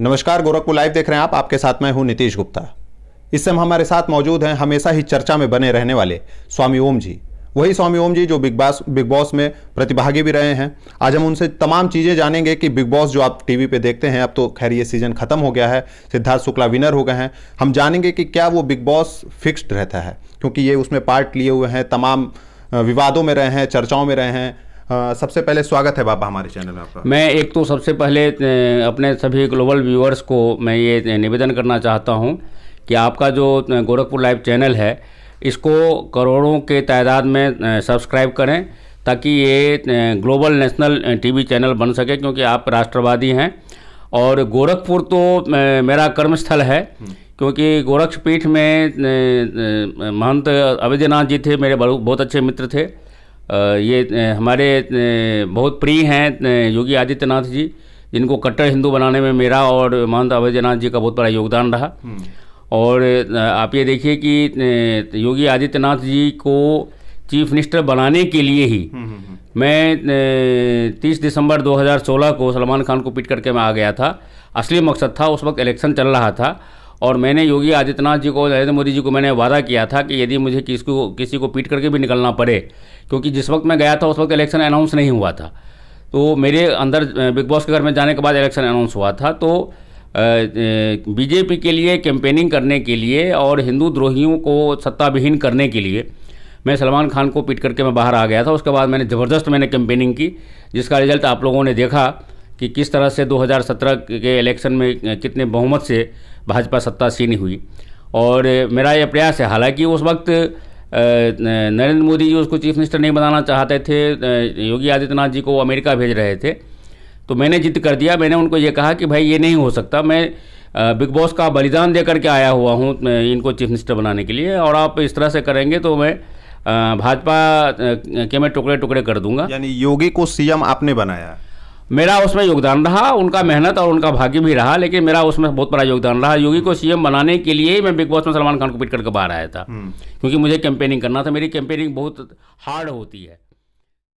नमस्कार गोरखपुर लाइव देख रहे हैं आप आपके साथ मैं हूं नीतीश गुप्ता इस समय हमारे साथ मौजूद हैं हमेशा ही चर्चा में बने रहने वाले स्वामी ओम जी वही स्वामी ओम जी जो बिग बॉस बिग बॉस में प्रतिभागी भी रहे हैं आज हम उनसे तमाम चीज़ें जानेंगे कि बिग बॉस जो आप टीवी पे देखते हैं अब तो खैर ये सीज़न खत्म हो गया है सिद्धार्थ शुक्ला विनर हो गए हैं हम जानेंगे कि क्या वो बिग बॉस फिक्स्ड रहता है क्योंकि ये उसमें पार्ट लिए हुए हैं तमाम विवादों में रहे हैं चर्चाओं में रहे हैं सबसे पहले स्वागत है बाबा हमारे चैनल में आपका मैं एक तो सबसे पहले अपने सभी ग्लोबल व्यूअर्स को मैं ये निवेदन करना चाहता हूँ कि आपका जो गोरखपुर लाइव चैनल है इसको करोड़ों के तादाद में सब्सक्राइब करें ताकि ये ग्लोबल नेशनल टीवी चैनल बन सके क्योंकि आप राष्ट्रवादी हैं और गोरखपुर तो मेरा कर्मस्थल है हम्म। क्योंकि गोरक्षपीठ में महंत अवेद्यनाथ जी थे मेरे बहुत अच्छे मित्र थे ये हमारे बहुत प्रिय हैं योगी आदित्यनाथ जी जिनको कट्टर हिंदू बनाने में मेरा और महंत अभयनाथ जी का बहुत बड़ा योगदान रहा हम्म। और आप ये देखिए कि योगी आदित्यनाथ जी को चीफ मिनिस्टर बनाने के लिए ही हम्म, हम्म, मैं 30 दिसंबर 2016 को सलमान खान को पीट करके मैं आ गया था असली मकसद था उस वक्त इलेक्शन चल रहा था और मैंने योगी आदित्यनाथ जी को नरेंद्र मोदी जी को मैंने वादा किया था कि यदि मुझे को किसी को पीट करके भी निकलना पड़े क्योंकि जिस वक्त मैं गया था उस वक्त इलेक्शन अनाउंस नहीं हुआ था तो मेरे अंदर बिग बॉस के घर में जाने के बाद इलेक्शन अनाउंस हुआ था तो बीजेपी के लिए कैंपेनिंग करने के लिए और हिंदू द्रोहियों को सत्ताविहीन करने के लिए मैं सलमान खान को पीट करके मैं बाहर आ गया था उसके बाद मैंने ज़बरदस्त मैंने कैंपेनिंग की जिसका रिजल्ट आप लोगों ने देखा कि किस तरह से 2017 के इलेक्शन में कितने बहुमत से भाजपा सत्तासीन हुई और मेरा यह प्रयास है हालांकि उस वक्त नरेंद्र मोदी जी उसको चीफ मिनिस्टर नहीं बनाना चाहते थे योगी आदित्यनाथ जी को अमेरिका भेज रहे थे तो मैंने जिद कर दिया मैंने उनको ये कहा कि भाई ये नहीं हो सकता मैं बिग बॉस का बलिदान दे करके आया हुआ हूँ इनको चीफ मिनिस्टर बनाने के लिए और आप इस तरह से करेंगे तो मैं भाजपा के मैं टुकड़े टुकड़े कर दूंगा यानी योगी को सीएम आपने बनाया मेरा उसमें योगदान रहा उनका मेहनत और उनका भाग्य भी रहा लेकिन मेरा उसमें बहुत बड़ा योगदान रहा योगी को सीएम बनाने के लिए ही मैं बिग बॉस में सलमान खान को पीट करके बाहर आया था हम्म। क्योंकि मुझे कैंपेनिंग करना था मेरी कैंपेनिंग बहुत हार्ड होती है